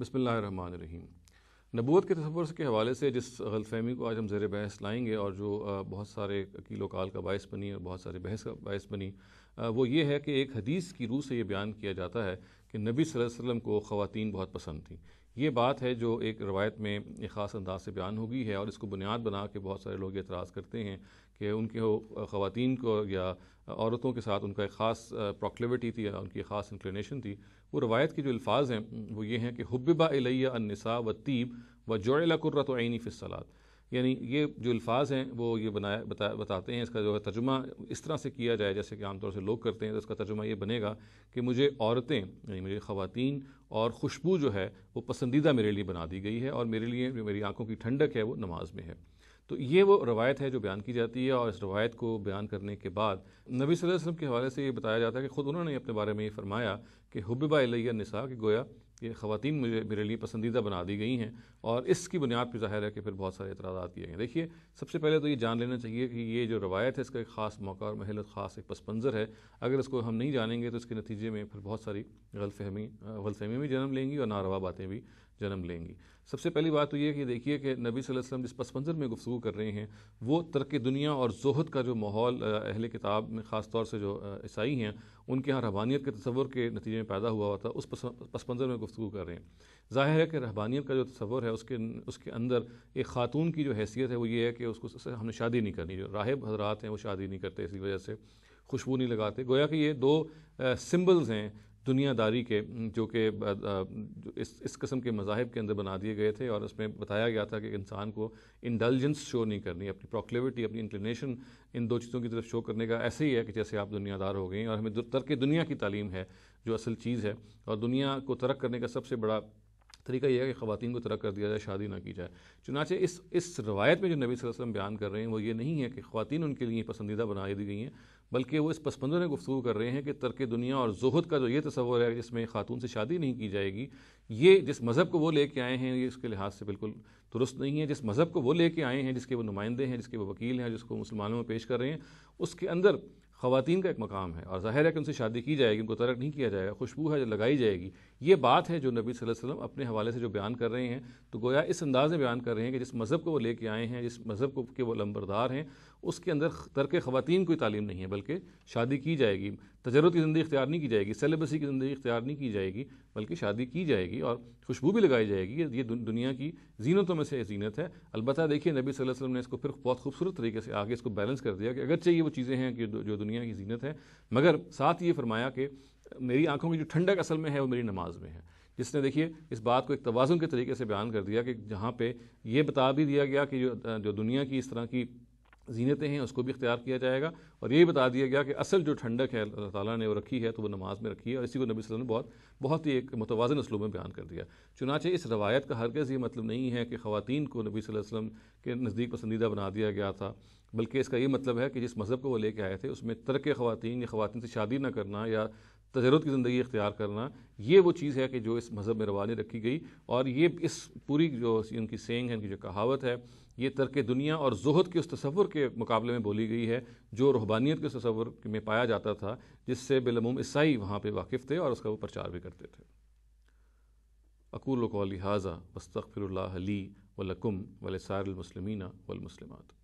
बसमीम नबूत के तस्वर के हवाले से जिस गलफहमी को आज हम ज़र बहस लाएँगे और जो बहुत सारे कीलो काल का बायस बनी और बहुत सारे बहस का बायस बनी वो ये है कि एक हदीस की रूह से ये बयान किया जाता है कि नबी वसल्लम को ख़वातीन बहुत पसंद थी ये बात है जो एक रवायत में एक ख़ास अंदाज से बयान हो गई है और इसको बुनियाद बना के बहुत सारे लोग एतराज़ करते हैं कि उनके वो ख़वातीन को या औरतों के साथ उनका एक ख़ास प्रोक्लिविटी थी या उनकी ख़ास इंक्लिनेशन थी वो रवायत के जो अल्फाज हैं वो ये हैं कि हब्बा अलैया अनसा व तीब व जोड़ला कुर्रत आइनी फ़िसलात यानी ये जो अल्फाज हैं वो ये बनाया बता बताते हैं इसका जो है तर्जुमा इस तरह से किया जाए जैसे कि आमतौर से लोग करते हैं तो इसका तर्जुमा ये बनेगा कि मुझे औरतें यानी मुझे ख़वातीन और खुशबू जो है वो पसंदीदा मेरे लिए बना दी गई है और मेरे लिए जो मेरी आंखों की ठंडक है वो नमाज में है तो ये वो रवायत है जो बयान की जाती है और इस रवायत को बयान करने के बाद नबी वसल्लम के हवाले से ये बताया जाता है कि ख़ुद उन्होंने अपने बारे में ये फरमाया कि हब्बा अलैया निसा कि गोया ये ख़वान मुझे मेरे लिए पसंदीदा बना दी गई हैं और इसकी बुनियाद पर जाहिर है कि फिर बहुत सारे इतराज़ा किए गए देखिए सबसे पहले तो ये जान लेना चाहिए कि ये जो रवायत है इसका एक ख़ास मौका और महल ख़ास एक पसमंज़र है अगर इसको हम नहीं जानेंगे तो इसके नतीजे में फिर बहुत सारी गलत फहमी भी जन्म लेंगी और नारवा बातें भी जन्म लेंगी सबसे पहली बात तो ये कि देखिए कि नबी वसल्लम जिस पस मंज़र में गुफ्तु कर रहे हैं वो तरक दुनिया और जहद का जो माहौल अहल किताब में ख़ास तौर से जो ईसाई हैं उनके यहाँ रहबानियत के तस्वुर के नतीजे में पैदा हुआ हुआ था उस पस मंज़र में गुफ्तु कर रहे हैं ज़ाहिर है कि रहबानियत का जो तस्वुर है उसके उसके अंदर एक ख़ातून की जो हैसियत है वो ये है कि उसको हमने शादी नहीं करनी जो राहब हजरात हैं वो शादी नहीं करते इसी वजह से खुशबू नहीं लगाते गोया कि ये दो सिम्बल्स हैं दुनियादारी के जो कि इस इस किस्म के मजाहब के अंदर बना दिए गए थे और उसमें बताया गया था कि इंसान को इंटेलिजेंस शो नहीं करनी अपनी प्रोक्लिविटी अपनी इंक्लिनेशन इन दो चीज़ों की तरफ शो करने का ऐसे ही है कि जैसे आप दुनियादार हो गई और हमें तरक दुनिया की तालीम है जो असल चीज़ है और दुनिया को तरक करने का सबसे बड़ा तरीका यह है कि खातन को तरक कर दिया जाए शादी ना की जाए चुनाचे इस इस रवायत में जो नबी वसल्लम बयान कर रहे हैं वो ये नहीं है कि ख़वान उनके लिए पसंदीदा बनाई दी गई हैं बल्कि वो इस पसमंदों में गुफ्तू कर रहे हैं कि तर्क दुनिया और जहद का जो ये तस्वर है जिसमें खातून से शादी नहीं की जाएगी ये जिस मज़हब को वो लेके आए हैं ये इसके लिहाज से बिल्कुल दुरुस्त नहीं है जिस मज़हब को वो लेके आए हैं जिसके वो नुमाइंदे हैं जिसके वो वकील हैं जिसको मुसलमानों में पेश कर रहे हैं उसके अंदर ख़वान का एक मकाम है और ज़ाहिर है कि उनसे शादी की जाएगी उनको तर्क नहीं किया जाएगा खुशबू है जो लगाई जाएगी ये बात है जो नबी वसल्लम अपने हवाले से जो बयान कर रहे हैं तो गोया इस अंदाज़ में बयान कर रहे हैं कि जिस मज़हब को वो लेके आए हैं जिस मज़हब को के वो लम्बरदार हैं उसके अंदर तर्क ख़वान कोई तालीम नहीं है बल्कि शादी की जाएगी तजरत की ज़िंदगी इख्तियार नहीं की जाएगी सेलेबसी की ज़िंदगी इख्तियार नहीं की जाएगी बल्कि शादी की जाएगी और खुशबू भी लगाई जाएगी ये दुनिया की जीनतों में से जीनत है अलबत् देखिए नबी सल वसम वसल्लम ने इसको फिर बहुत खूबसूरत तरीके से आगे इसको बैलेंस कर दिया कि अगर चाहिए वो चीज़ें हैं कि जो दुनिया की जीनत है मगर साथ ये फरमाया कि मेरी आंखों की जो ठंडक असल में है वो मेरी नमाज में है जिसने देखिए इस बात को एक तोज़ुन के तरीके से बयान कर दिया कि जहाँ पे ये बता भी दिया गया कि जो जो दुनिया की इस तरह की जीनतें हैं उसको भी इख्तियार किया जाएगा और ये बता दिया गया कि असल जो ठंडक है अल्लाह ताला ने वो रखी है तो वो नमाज में रखी है और इसी को नबी वसल्लम ने बहुत बहुत ही एक मुतवाजन उसलूब में बयान कर दिया चुनाचे इस रवायत का हरगज़ ये मतलब नहीं है कि ख़वान को नबी वसल्लम के नज़दीक पसंदीदा बना दिया गया था बल्कि इसका ये मतलब है कि जिस मज़हब को वो लेके आए थे उसमें तरक ख़वान या ख़वान से शादी ना करना या तजरत की ज़िंदगी इख्तियार करना ये वो चीज़ है कि जो इस मज़हब में रवानी रखी गई और ये इस पूरी जो इनकी सेंग है इनकी जो कहावत है ये तर्क दुनिया और जहद के उस तस्वुर के मुकाबले में बोली गई है जो रूहबानियत के तस्वुर में पाया जाता था जिससे बिलमूम ईसाई वहाँ पर वाकिफ़ थे और उसका वो प्रचार भी करते थे अकूल को लिहाजा वस्तफ़िरली वकुम वलकुम वलसारमसलमिन